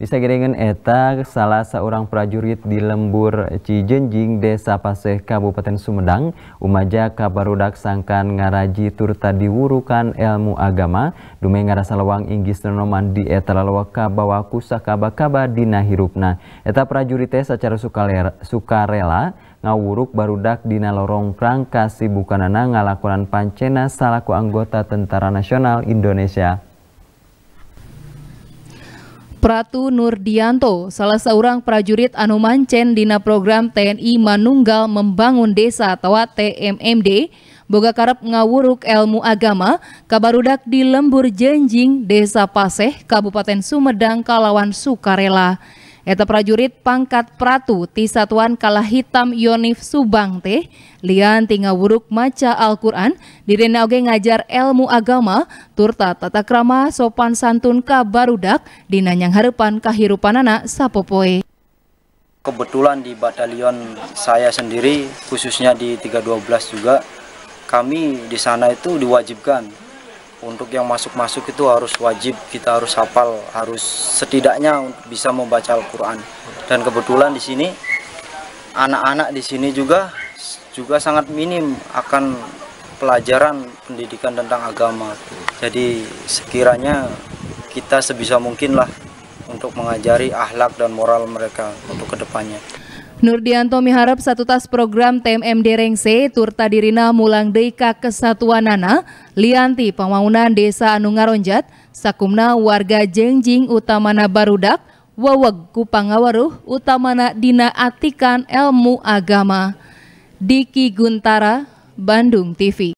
Disagiringan eta salah seorang prajurit di lembur Cijenjing, Desa Paseh, Kabupaten Sumedang, umaja kabarudak sangkan ngaraji turta diwurukan ilmu agama, dume ngarasa lawang inggis nenoman di eta lalawa kabawa kusakaba kaba dina hirupna. Eta secara sukarela, sukarela ngawuruk barudak dina lorong prangkasi bukanana ngalakonan pancena salaku anggota Tentara Nasional Indonesia. Pratu Nurdianto, salah seorang prajurit Anuman dina program TNI Manunggal Membangun Desa atau TMMD, boga karep ngawuruk ilmu agama, kabarudak di Lembur Jenjing, Desa Paseh, Kabupaten Sumedang, Kalawan Sukarela. Eta prajurit pangkat pratu ti satuan kalah hitam Yonif Subang teh lian tinga buruk maca Al-Quran dirina oge ngajar ilmu agama turta tata krama sopan santun ka barudak dinanyang harapan kahirupanana sapopoe. Kebetulan di batalion saya sendiri khususnya di 312 juga kami di sana itu diwajibkan untuk yang masuk-masuk itu harus wajib kita harus hafal harus setidaknya bisa membaca Al-Qur'an dan kebetulan di sini anak-anak di sini juga juga sangat minim akan pelajaran pendidikan tentang agama jadi sekiranya kita sebisa mungkinlah untuk mengajari ahlak dan moral mereka untuk kedepannya Nurdianto miharap satu tas program TMMD Rengse Turta Dirina Mulang Deika Nana Lianti Pembangunan Desa Anungaronjat Sakumna warga Jengjing Utamana Barudak Waweg Kupangawaruh Utamana Dina Atikan Ilmu Agama Diki Guntara Bandung TV